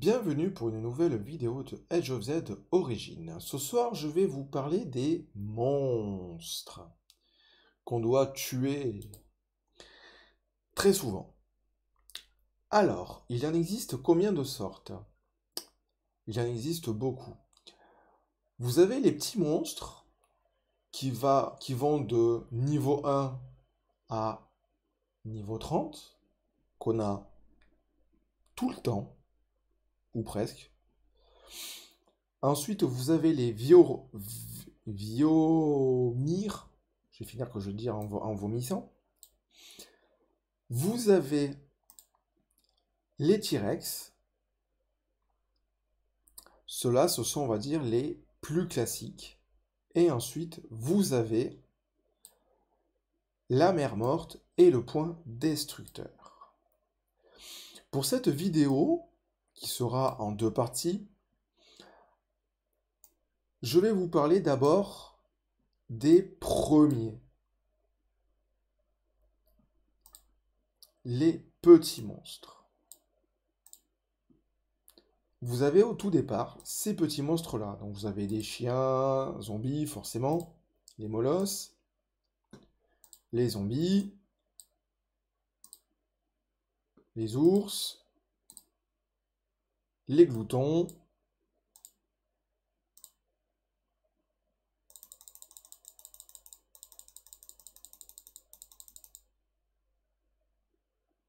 Bienvenue pour une nouvelle vidéo de Edge of Z Origin. Ce soir, je vais vous parler des monstres qu'on doit tuer très souvent. Alors, il en existe combien de sortes Il en existe beaucoup. Vous avez les petits monstres qui, qui vont de niveau 1 à niveau 30, qu'on a tout le temps ou presque. Ensuite, vous avez les Viomir, je vais finir que je dis en, en vomissant. Vous avez les T-Rex. Ceux-là, ce sont, on va dire, les plus classiques. Et ensuite, vous avez la mer morte et le point destructeur. Pour cette vidéo, qui sera en deux parties. Je vais vous parler d'abord des premiers. Les petits monstres. Vous avez au tout départ ces petits monstres-là. Donc vous avez des chiens, zombies forcément, les molosses, les zombies, les ours, les gloutons.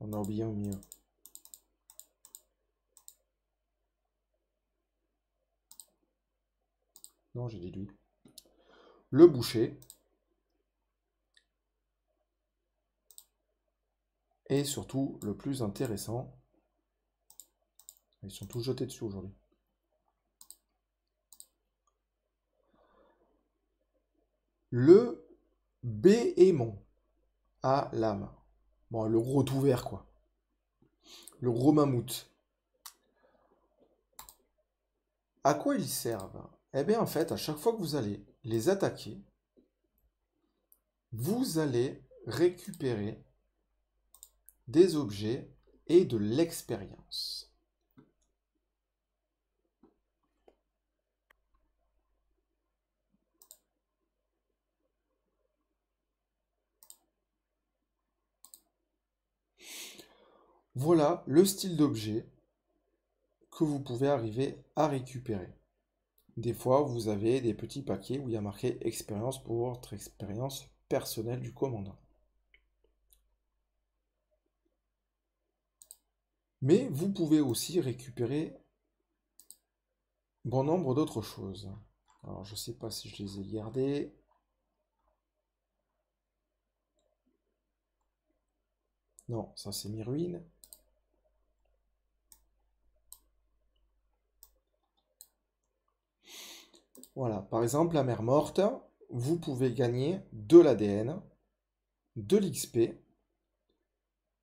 On a oublié au mieux Non, j'ai dit lui. Le boucher. Et surtout, le plus intéressant, ils sont tous jetés dessus aujourd'hui. Le béhémon à l'âme. Bon, le gros tout vert, quoi. Le gros mammouth. À quoi ils servent Eh bien, en fait, à chaque fois que vous allez les attaquer, vous allez récupérer des objets et de l'expérience. Voilà le style d'objet que vous pouvez arriver à récupérer. Des fois, vous avez des petits paquets où il y a marqué expérience pour votre expérience personnelle du commandant. Mais vous pouvez aussi récupérer bon nombre d'autres choses. Alors, je ne sais pas si je les ai gardées. Non, ça c'est mes ruines. Voilà, par exemple, la mer morte, vous pouvez gagner de l'ADN, de l'XP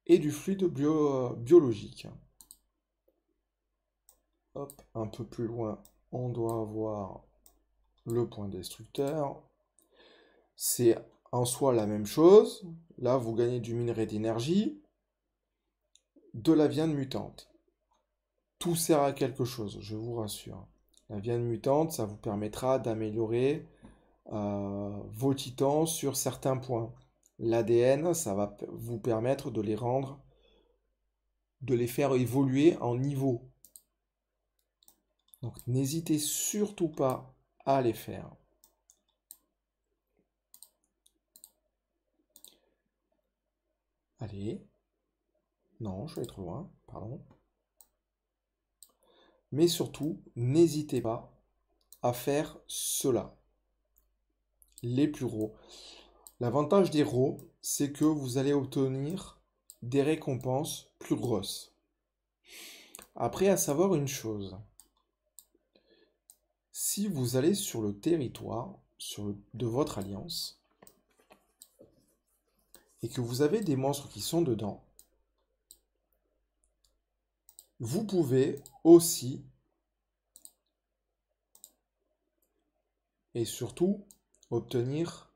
et du fluide biologique. un peu plus loin, on doit avoir le point destructeur. C'est en soi la même chose. Là, vous gagnez du minerai d'énergie, de la viande mutante. Tout sert à quelque chose, je vous rassure la viande mutante, ça vous permettra d'améliorer euh, vos titans sur certains points. L'ADN, ça va vous permettre de les rendre, de les faire évoluer en niveau. Donc n'hésitez surtout pas à les faire. Allez. Non, je vais trop loin, pardon. Mais surtout, n'hésitez pas à faire cela. Les plus gros. L'avantage des RAW, c'est que vous allez obtenir des récompenses plus grosses. Après, à savoir une chose. Si vous allez sur le territoire de votre alliance et que vous avez des monstres qui sont dedans, vous pouvez aussi et surtout obtenir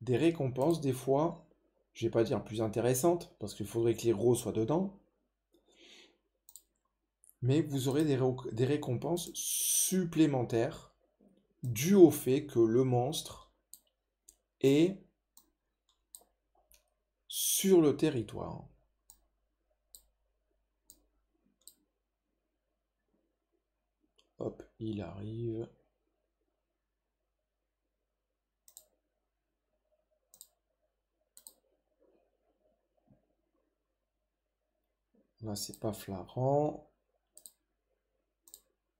des récompenses des fois, je ne vais pas dire plus intéressantes, parce qu'il faudrait que les gros soient dedans, mais vous aurez des, des récompenses supplémentaires dues au fait que le monstre est sur le territoire. il arrive Là, c'est pas flagrant.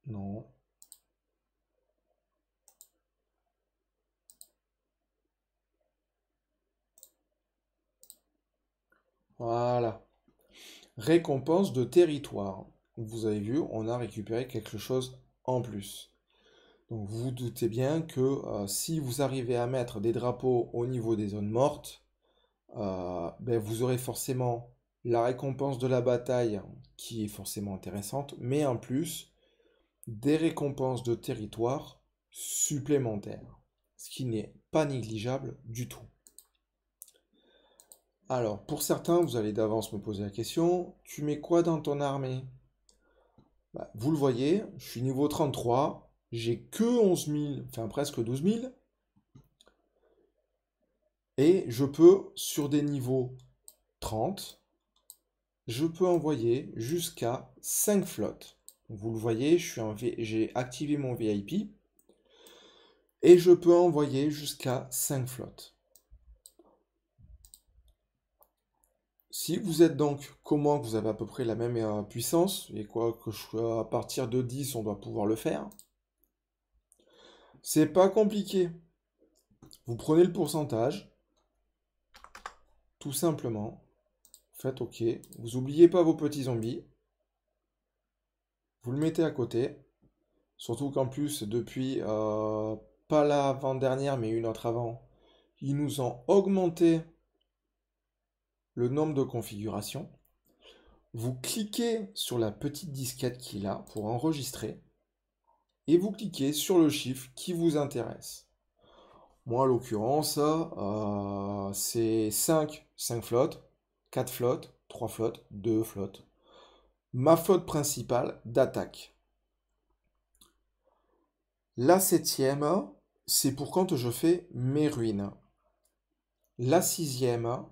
Non. Voilà. Récompense de territoire. Vous avez vu, on a récupéré quelque chose en plus. Donc vous vous doutez bien que euh, si vous arrivez à mettre des drapeaux au niveau des zones mortes, euh, ben, vous aurez forcément la récompense de la bataille qui est forcément intéressante, mais en plus des récompenses de territoire supplémentaires, ce qui n'est pas négligeable du tout. Alors, pour certains, vous allez d'avance me poser la question, tu mets quoi dans ton armée bah, vous le voyez, je suis niveau 33, j'ai que 11 000, enfin presque 12 000, et je peux, sur des niveaux 30, je peux envoyer jusqu'à 5 flottes. Vous le voyez, j'ai activé mon VIP, et je peux envoyer jusqu'à 5 flottes. Si vous êtes donc comment vous avez à peu près la même euh, puissance, et quoi que je sois à partir de 10, on doit pouvoir le faire. C'est pas compliqué. Vous prenez le pourcentage, tout simplement. Faites OK. Vous n'oubliez pas vos petits zombies. Vous le mettez à côté. Surtout qu'en plus, depuis euh, pas l'avant-dernière, mais une autre avant, ils nous ont augmenté le nombre de configurations. Vous cliquez sur la petite disquette qu'il a pour enregistrer et vous cliquez sur le chiffre qui vous intéresse. Moi, en l'occurrence, euh, c'est 5, 5 flottes, 4 flottes, 3 flottes, 2 flottes. Ma flotte principale d'attaque. La septième, c'est pour quand je fais mes ruines. La sixième,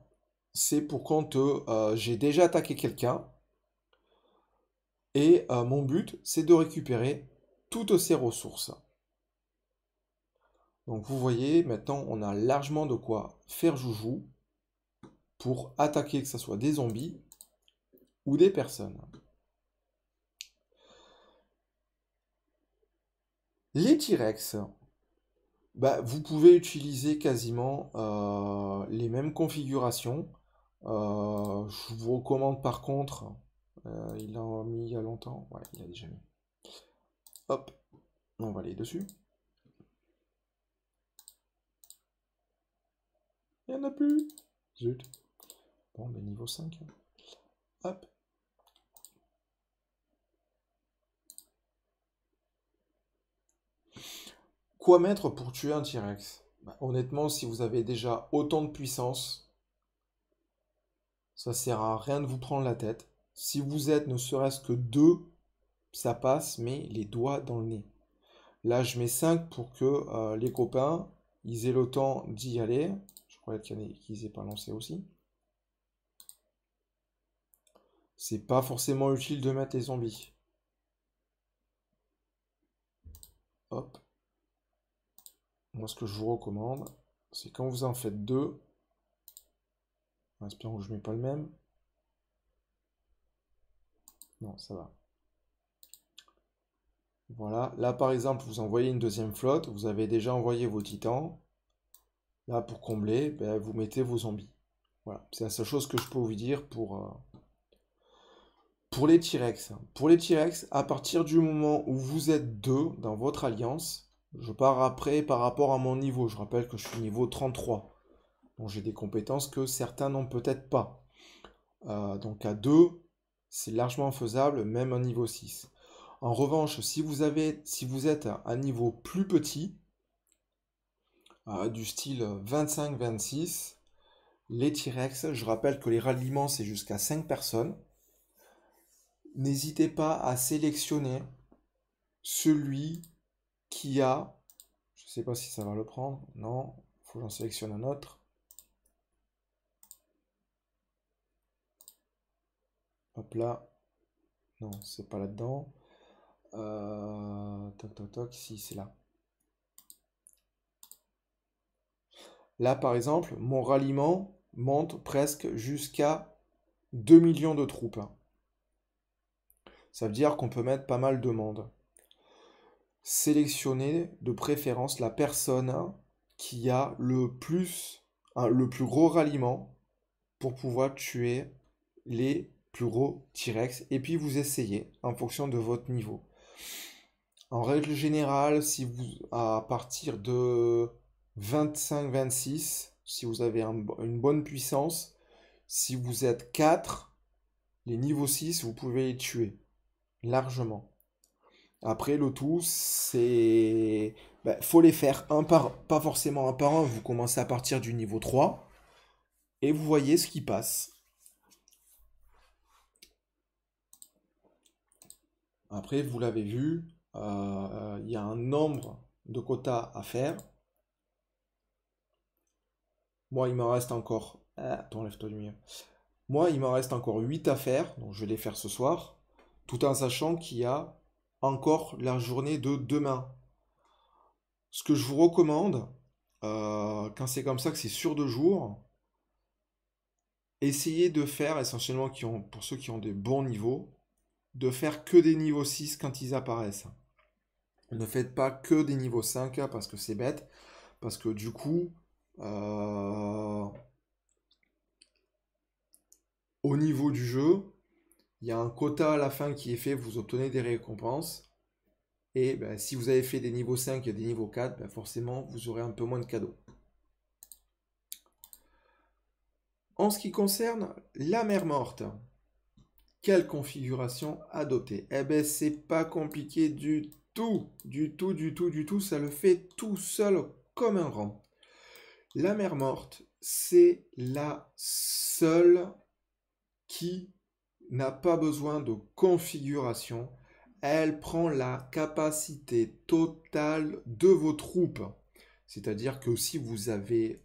c'est pour quand euh, j'ai déjà attaqué quelqu'un et euh, mon but, c'est de récupérer toutes ces ressources. Donc vous voyez, maintenant, on a largement de quoi faire joujou pour attaquer que ce soit des zombies ou des personnes. Les T-Rex, bah, vous pouvez utiliser quasiment euh, les mêmes configurations. Euh, je vous recommande par contre, euh, il l'a mis il y a longtemps, ouais, il a déjà mis. Hop, on va aller dessus. Il n'y en a plus Zut Bon, mais ben, niveau 5. Hop Quoi mettre pour tuer un T-Rex bah, Honnêtement, si vous avez déjà autant de puissance, ça sert à rien de vous prendre la tête. Si vous êtes ne serait-ce que deux, ça passe, mais les doigts dans le nez. Là, je mets 5 pour que euh, les copains, ils aient le temps d'y aller. Je crois qu'ils n'aient pas lancé aussi. C'est pas forcément utile de mettre les zombies. Hop. Moi, ce que je vous recommande, c'est quand vous en faites deux, j'espère que je mets pas le même. Non, ça va. Voilà. Là, par exemple, vous envoyez une deuxième flotte. Vous avez déjà envoyé vos titans. Là, pour combler, ben, vous mettez vos zombies. Voilà. C'est la seule chose que je peux vous dire pour, euh, pour les T-Rex. Pour les T-Rex, à partir du moment où vous êtes deux dans votre alliance, je pars après par rapport à mon niveau. Je rappelle que je suis niveau 33 j'ai des compétences que certains n'ont peut-être pas. Euh, donc à 2, c'est largement faisable, même à niveau 6. En revanche, si vous, avez, si vous êtes à un niveau plus petit, euh, du style 25-26, les T-Rex, je rappelle que les ralliements, c'est jusqu'à 5 personnes. N'hésitez pas à sélectionner celui qui a, je ne sais pas si ça va le prendre, non, il faut que j'en sélectionne un autre. Hop là. Non, c'est pas là-dedans. Euh, toc, toc, Si, c'est là. Là, par exemple, mon ralliement monte presque jusqu'à 2 millions de troupes. Hein. Ça veut dire qu'on peut mettre pas mal de monde. Sélectionnez de préférence la personne hein, qui a le plus, le plus gros ralliement pour pouvoir tuer les plus gros T-Rex, et puis vous essayez en fonction de votre niveau. En règle générale, si vous, à partir de 25-26, si vous avez une bonne puissance, si vous êtes 4, les niveaux 6, vous pouvez les tuer largement. Après, le tout, c'est... Bah, faut les faire un par... Pas forcément un par un, vous commencez à partir du niveau 3, et vous voyez ce qui passe. Après, vous l'avez vu, euh, euh, il y a un nombre de quotas à faire. Moi, il m'en reste encore... attends, ah, lève-toi Moi, il m'en reste encore 8 à faire, donc je vais les faire ce soir, tout en sachant qu'il y a encore la journée de demain. Ce que je vous recommande, euh, quand c'est comme ça, que c'est sur deux jours, essayez de faire essentiellement pour ceux qui ont des bons niveaux, de faire que des niveaux 6 quand ils apparaissent. Ne faites pas que des niveaux 5 hein, parce que c'est bête. Parce que du coup, euh, au niveau du jeu, il y a un quota à la fin qui est fait, vous obtenez des récompenses. Et ben, si vous avez fait des niveaux 5 et des niveaux 4, ben, forcément, vous aurez un peu moins de cadeaux. En ce qui concerne la mer morte, quelle configuration adopter Eh bien, c'est pas compliqué du tout, du tout, du tout, du tout. Ça le fait tout seul comme un rang. La mer morte, c'est la seule qui n'a pas besoin de configuration. Elle prend la capacité totale de vos troupes. C'est-à-dire que si vous avez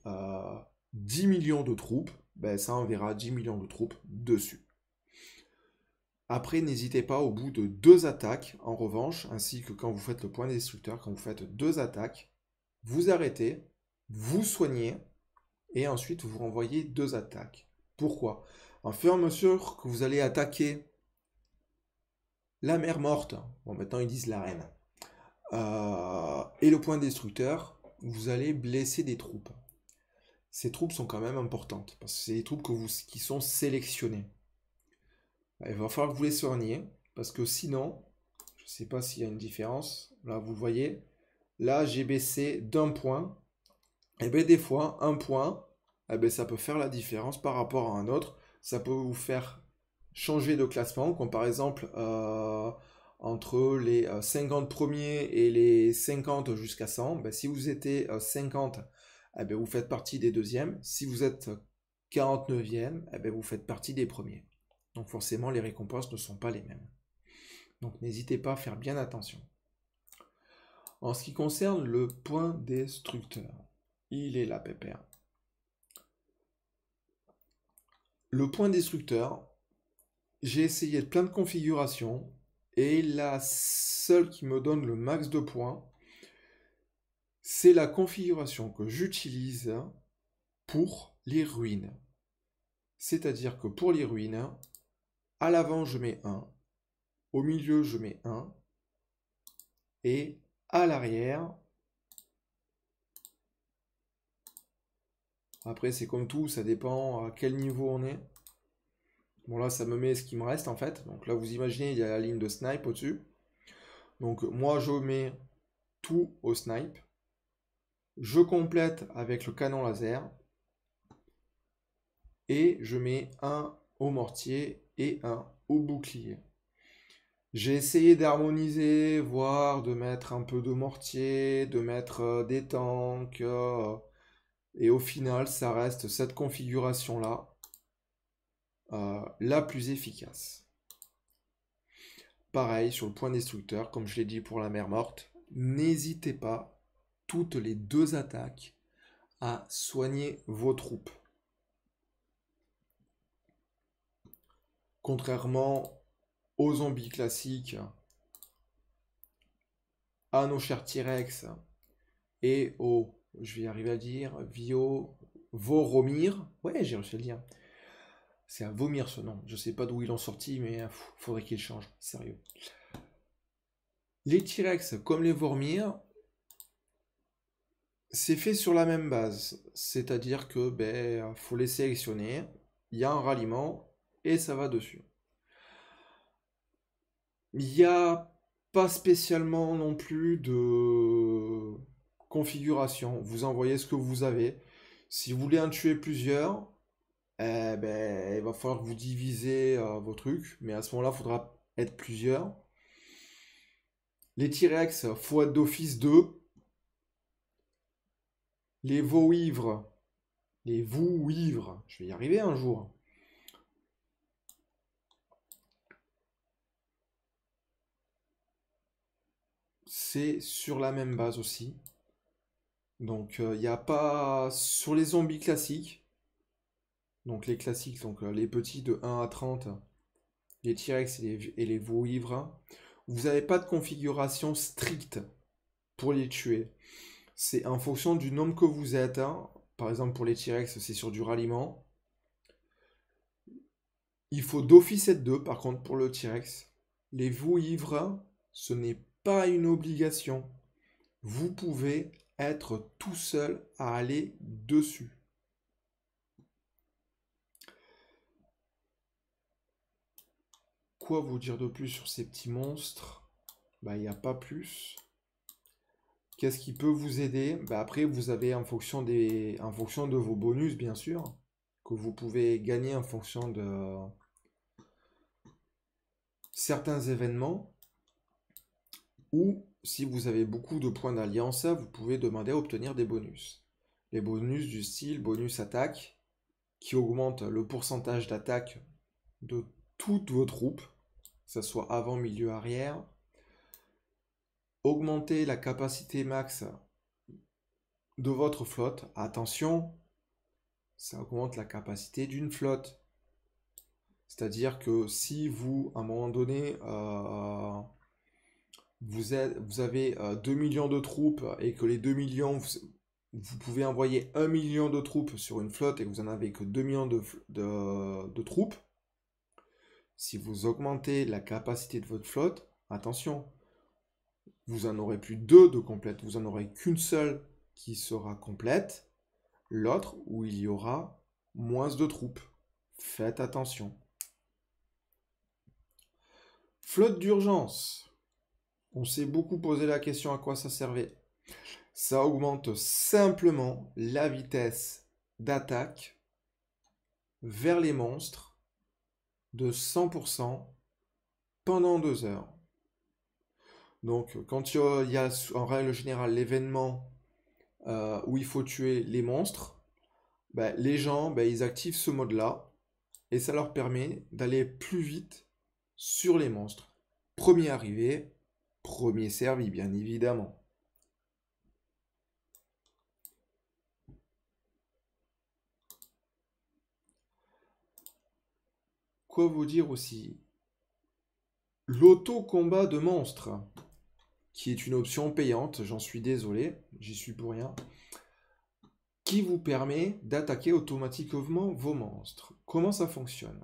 10 euh, millions de troupes, ben ça enverra 10 millions de troupes dessus. Après, n'hésitez pas au bout de deux attaques, en revanche, ainsi que quand vous faites le point destructeur, quand vous faites deux attaques, vous arrêtez, vous soignez, et ensuite vous renvoyez deux attaques. Pourquoi En fur et mesure que vous allez attaquer la mer morte, bon maintenant ils disent la reine, euh, et le point destructeur, vous allez blesser des troupes. Ces troupes sont quand même importantes, parce que c'est des troupes qui sont sélectionnées il va falloir que vous les soigniez, parce que sinon, je ne sais pas s'il y a une différence, là vous voyez, là j'ai baissé d'un point, et eh bien des fois, un point, eh ben, ça peut faire la différence par rapport à un autre, ça peut vous faire changer de classement, comme par exemple euh, entre les 50 euh, premiers et les 50 jusqu'à 100, ben, si vous étiez 50, euh, eh ben, vous faites partie des deuxièmes, si vous êtes 49e, eh vous faites partie des premiers. Donc forcément, les récompenses ne sont pas les mêmes. Donc n'hésitez pas à faire bien attention. En ce qui concerne le point destructeur, il est là, pépère. Le point destructeur, j'ai essayé de plein de configurations et la seule qui me donne le max de points, c'est la configuration que j'utilise pour les ruines. C'est-à-dire que pour les ruines, à l'avant, je mets 1, au milieu, je mets 1, et à l'arrière, après c'est comme tout, ça dépend à quel niveau on est. Bon là, ça me met ce qui me reste en fait. Donc là, vous imaginez, il y a la ligne de snipe au-dessus. Donc moi, je mets tout au snipe. Je complète avec le canon laser. Et je mets un au mortier et un haut bouclier. J'ai essayé d'harmoniser, voire de mettre un peu de mortier, de mettre euh, des tanks. Euh, et au final, ça reste cette configuration-là euh, la plus efficace. Pareil sur le point destructeur, comme je l'ai dit pour la mer morte, n'hésitez pas toutes les deux attaques à soigner vos troupes. contrairement aux zombies classiques, à nos chers T-Rex et au je vais y arriver à dire, Vio, Voromir. Ouais, j'ai réussi à le dire. C'est un vomir ce nom. Je sais pas d'où ils en sorti, mais il euh, faudrait qu'il change. Sérieux. Les T-Rex, comme les Vormir, c'est fait sur la même base. C'est-à-dire que ben faut les sélectionner. Il y a un ralliement et ça va dessus. Il n'y a pas spécialement non plus de configuration. Vous envoyez ce que vous avez. Si vous voulez en tuer plusieurs, eh ben, il va falloir que vous divisez euh, vos trucs. Mais à ce moment-là, il faudra être plusieurs. Les T-Rex, faut être d'office 2. Les veaux ivres, les vous ivres, je vais y arriver un jour. c'est sur la même base aussi. Donc il euh, n'y a pas... Sur les zombies classiques, donc les classiques, donc euh, les petits de 1 à 30, les T-Rex et les, vous ivres, vous n'avez pas de configuration stricte pour les tuer. C'est en fonction du nombre que vous êtes. Hein. Par exemple, pour les T-Rex, c'est sur du ralliement. Il faut d'office être deux, par contre, pour le T-Rex. Les vous ivres, ce n'est une obligation. Vous pouvez être tout seul à aller dessus. Quoi vous dire de plus sur ces petits monstres bah, Il n'y a pas plus. Qu'est-ce qui peut vous aider bah, Après, vous avez en fonction, des, en fonction de vos bonus, bien sûr, que vous pouvez gagner en fonction de certains événements ou si vous avez beaucoup de points d'alliance, vous pouvez demander à obtenir des bonus. Les bonus du style bonus attaque, qui augmente le pourcentage d'attaque de toutes vos troupes, que ce soit avant, milieu, arrière. Augmenter la capacité max de votre flotte. Attention, ça augmente la capacité d'une flotte. C'est-à-dire que si vous, à un moment donné, euh, vous, avez 2 euh, millions de troupes et que les 2 millions, vous, pouvez envoyer 1 million de troupes sur une flotte et que vous n'en avez que 2 millions de, troupes, si vous augmentez la capacité de votre flotte, attention, vous en aurez plus deux de complètes, vous n'en aurez qu'une seule qui sera complète, l'autre où il y aura moins de troupes. Faites attention. Flotte d'urgence. On s'est beaucoup posé la question à quoi ça servait. Ça augmente simplement la vitesse d'attaque vers les monstres de 100% pendant deux heures. Donc quand il y a en règle générale l'événement euh, où il faut tuer les monstres, ben, les gens ben, ils activent ce mode là et ça leur permet d'aller plus vite sur les monstres. Premier arrivé, Premier servi, bien évidemment. Quoi vous dire aussi L'auto-combat de monstres, qui est une option payante, j'en suis désolé, j'y suis pour rien, qui vous permet d'attaquer automatiquement vos monstres. Comment ça fonctionne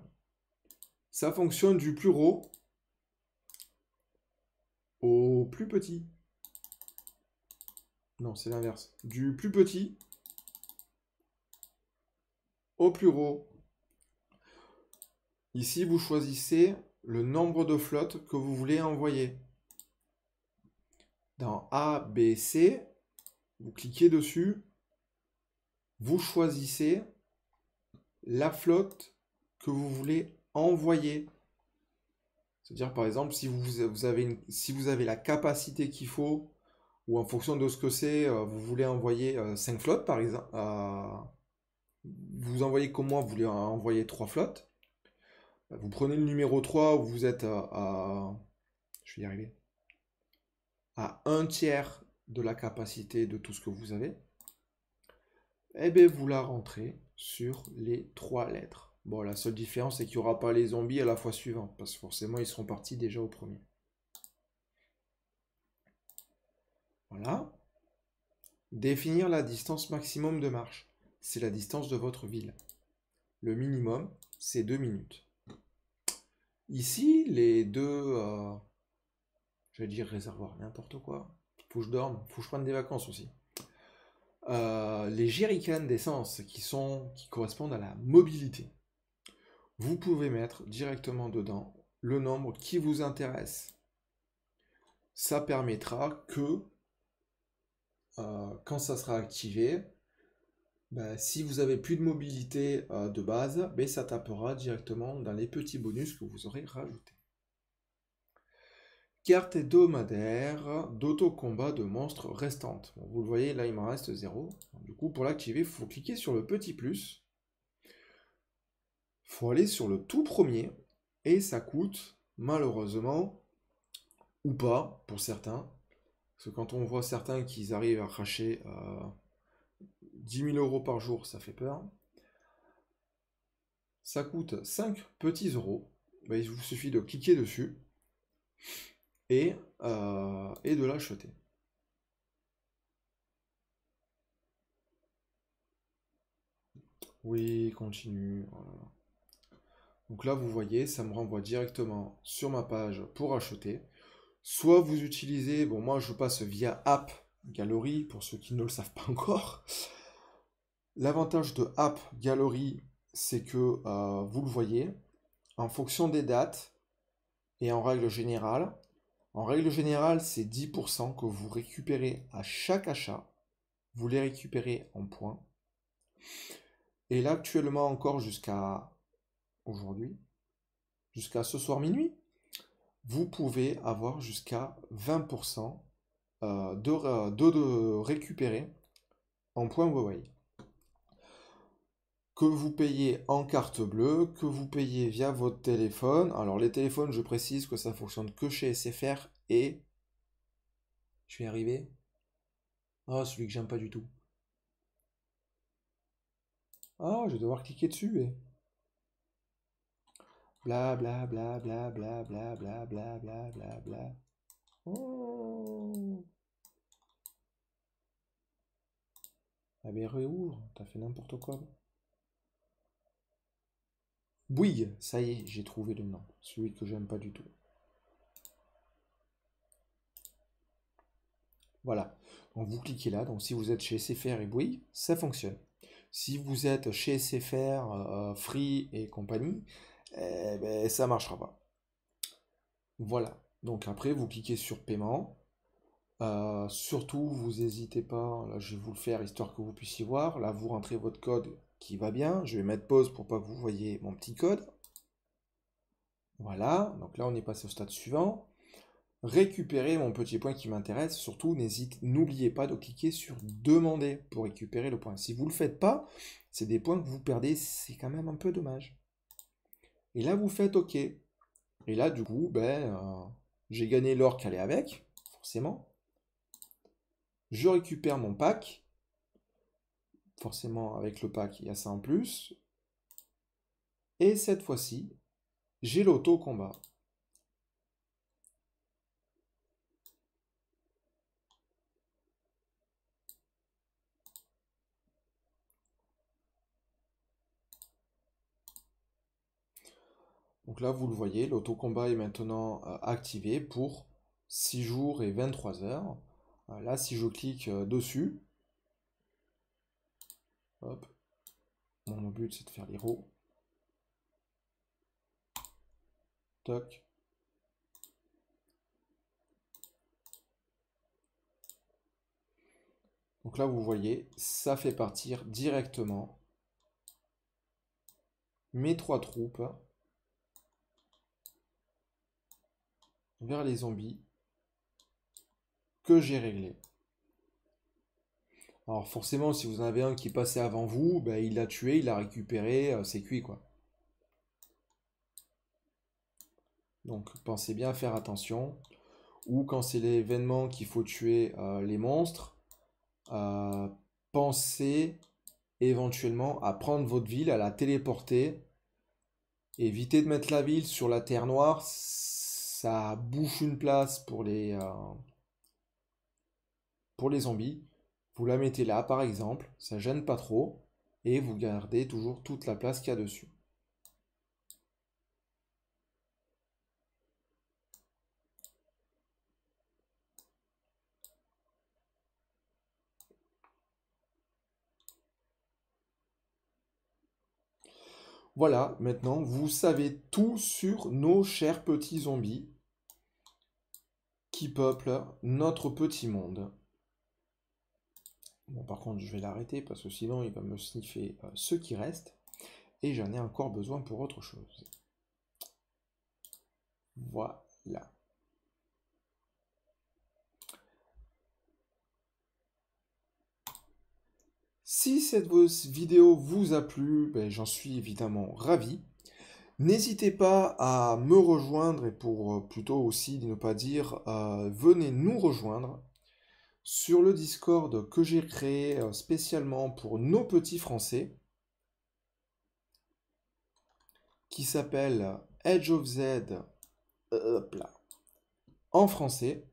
Ça fonctionne du plus haut au plus petit. Non, c'est l'inverse. Du plus petit au plus gros. Ici, vous choisissez le nombre de flottes que vous voulez envoyer. Dans A, B, C, vous cliquez dessus, vous choisissez la flotte que vous voulez envoyer. C'est-à-dire, par exemple, si vous, avez si vous avez la capacité qu'il faut, ou en fonction de ce que c'est, euh, vous voulez envoyer 5 euh, flottes, par exemple, euh, vous envoyez comme moi, vous voulez envoyer 3 flottes, bah, vous prenez le numéro 3 où vous êtes à, je suis arrivé. à un tiers de la capacité de tout ce que vous avez, et eh bien vous la rentrez sur les trois lettres. Bon, la seule différence, c'est qu'il n'y aura pas les zombies à la fois suivante, parce que forcément, ils seront partis déjà au premier. Voilà. Définir la distance maximum de marche. C'est la distance de votre ville. Le minimum, c'est 2 minutes. Ici, les deux... Euh, je vais dire réservoir, n'importe quoi. Faut que je dorme, faut que je prenne des vacances aussi. Euh, les jerrycans d'essence qui, qui correspondent à la mobilité vous pouvez mettre directement dedans le nombre qui vous intéresse. Ça permettra que, euh, quand ça sera activé, ben, si vous avez plus de mobilité euh, de base, ben, ça tapera directement dans les petits bonus que vous aurez rajoutés. Carte hebdomadaire d'auto-combat de monstres restantes. vous le voyez, là il m'en reste 0. Du coup, pour l'activer, il faut cliquer sur le petit plus faut aller sur le tout premier et ça coûte malheureusement ou pas pour certains. Parce que quand on voit certains qui arrivent à cracher 10 euh, 000 euros par jour, ça fait peur. Ça coûte 5 petits euros. Ben, il vous suffit de cliquer dessus et, euh, et de l'acheter. Oui, continue. Voilà. Donc là, vous voyez, ça me renvoie directement sur ma page pour acheter. Soit vous utilisez, bon moi je passe via App Gallery, pour ceux qui ne le savent pas encore. L'avantage de App Gallery, c'est que euh, vous le voyez, en fonction des dates et en règle générale, en règle générale, c'est 10% que vous récupérez à chaque achat. Vous les récupérez en points. Et là, actuellement encore, jusqu'à aujourd'hui, jusqu'à ce soir minuit, vous pouvez avoir jusqu'à 20% euh, de, de, de, récupérer en point Huawei. Que vous payez en carte bleue, que vous payez via votre téléphone. Alors les téléphones, je précise que ça fonctionne que chez SFR et... Je suis arrivé Ah, celui que j'aime pas du tout. Ah, je vais devoir cliquer dessus. Et... Eh. Bla bla bla bla Oh Ah mais réouvre, t'as fait n'importe quoi. Bouygues, ça y est, j'ai trouvé le nom. Celui que j'aime pas du tout. Voilà. Donc vous cliquez là. Donc si vous êtes chez SFR et Bouygues, ça fonctionne. Si vous êtes chez SFR, euh, Free et compagnie, eh ben, ça marchera pas. Voilà. Donc après, vous cliquez sur paiement. Euh, surtout, vous n'hésitez pas, là je vais vous le faire histoire que vous puissiez voir. Là, vous rentrez votre code qui va bien. Je vais mettre pause pour pas que vous voyez mon petit code. Voilà, donc là on est passé au stade suivant. Récupérer mon petit point qui m'intéresse. Surtout, n'hésitez. n'oubliez pas de cliquer sur demander pour récupérer le point. Si vous ne le faites pas, c'est des points que vous perdez, c'est quand même un peu dommage. Et là, vous faites OK. Et là, du coup, ben, euh, j'ai gagné l'or qu'elle est avec, forcément. Je récupère mon pack. Forcément, avec le pack, il y a ça en plus. Et cette fois-ci, j'ai l'auto-combat. Donc là, vous le voyez, l'autocombat est maintenant euh, activé pour 6 jours et 23 heures. Euh, là, si je clique euh, dessus, mon but c'est de faire l'hero. Toc. Donc là, vous voyez, ça fait partir directement mes trois troupes vers les zombies que j'ai réglé. Alors forcément, si vous en avez un qui passait avant vous, ben, il l'a tué, il l'a récupéré, euh, c'est cuit quoi. Donc pensez bien à faire attention. Ou quand c'est l'événement qu'il faut tuer euh, les monstres, euh, pensez éventuellement à prendre votre ville, à la téléporter. Évitez de mettre la ville sur la terre noire, ça bouche une place pour les, euh, pour les zombies. Vous la mettez là, par exemple, ça gêne pas trop, et vous gardez toujours toute la place qu'il y a dessus. Voilà, maintenant vous savez tout sur nos chers petits zombies qui peuple notre petit monde. Bon, par contre, je vais l'arrêter parce que sinon, il va me sniffer euh, ce qui reste. Et j'en ai encore besoin pour autre chose. Voilà. Si cette vidéo vous a plu, ben, j'en suis évidemment ravi. N'hésitez pas à me rejoindre et pour euh, plutôt aussi ne pas dire euh, venez nous rejoindre sur le Discord que j'ai créé euh, spécialement pour nos petits Français qui s'appelle Edge of Z en français.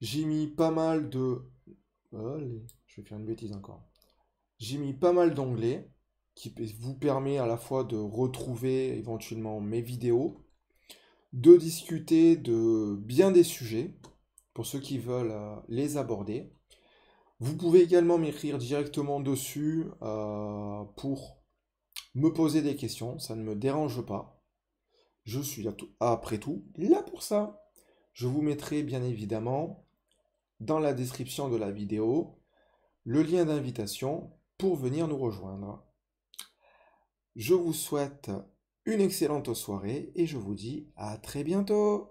J'ai mis pas mal de... Oh, je vais faire une bêtise encore. J'ai mis pas mal d'anglais qui vous permet à la fois de retrouver éventuellement mes vidéos, de discuter de bien des sujets, pour ceux qui veulent euh, les aborder. Vous pouvez également m'écrire directement dessus euh, pour me poser des questions, ça ne me dérange pas. Je suis là après tout là pour ça. Je vous mettrai bien évidemment dans la description de la vidéo le lien d'invitation pour venir nous rejoindre. Je vous souhaite une excellente soirée et je vous dis à très bientôt